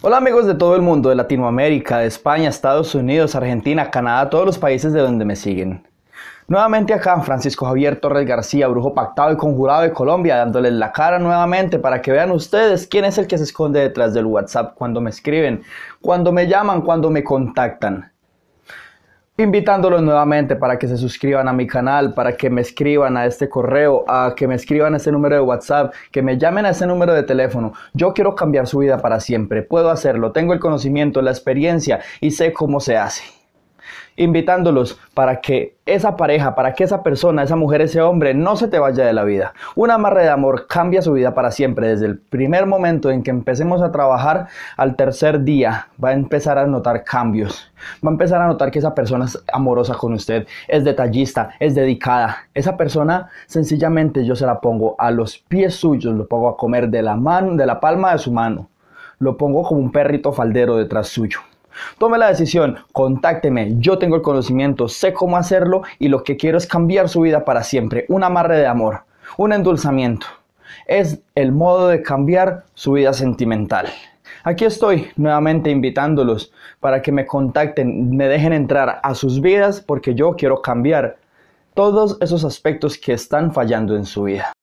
Hola amigos de todo el mundo, de Latinoamérica, de España, Estados Unidos, Argentina, Canadá, todos los países de donde me siguen. Nuevamente acá Francisco Javier Torres García, brujo pactado y conjurado de Colombia, dándoles la cara nuevamente para que vean ustedes quién es el que se esconde detrás del WhatsApp cuando me escriben, cuando me llaman, cuando me contactan invitándolos nuevamente para que se suscriban a mi canal, para que me escriban a este correo, a que me escriban a este número de WhatsApp, que me llamen a ese número de teléfono. Yo quiero cambiar su vida para siempre, puedo hacerlo, tengo el conocimiento, la experiencia y sé cómo se hace invitándolos para que esa pareja, para que esa persona, esa mujer, ese hombre no se te vaya de la vida. Una amarre de amor cambia su vida para siempre. Desde el primer momento en que empecemos a trabajar, al tercer día va a empezar a notar cambios. Va a empezar a notar que esa persona es amorosa con usted, es detallista, es dedicada. Esa persona sencillamente yo se la pongo a los pies suyos, lo pongo a comer de la mano, de la palma de su mano. Lo pongo como un perrito faldero detrás suyo. Tome la decisión, contácteme, yo tengo el conocimiento, sé cómo hacerlo y lo que quiero es cambiar su vida para siempre. Un amarre de amor, un endulzamiento. Es el modo de cambiar su vida sentimental. Aquí estoy nuevamente invitándolos para que me contacten, me dejen entrar a sus vidas porque yo quiero cambiar todos esos aspectos que están fallando en su vida.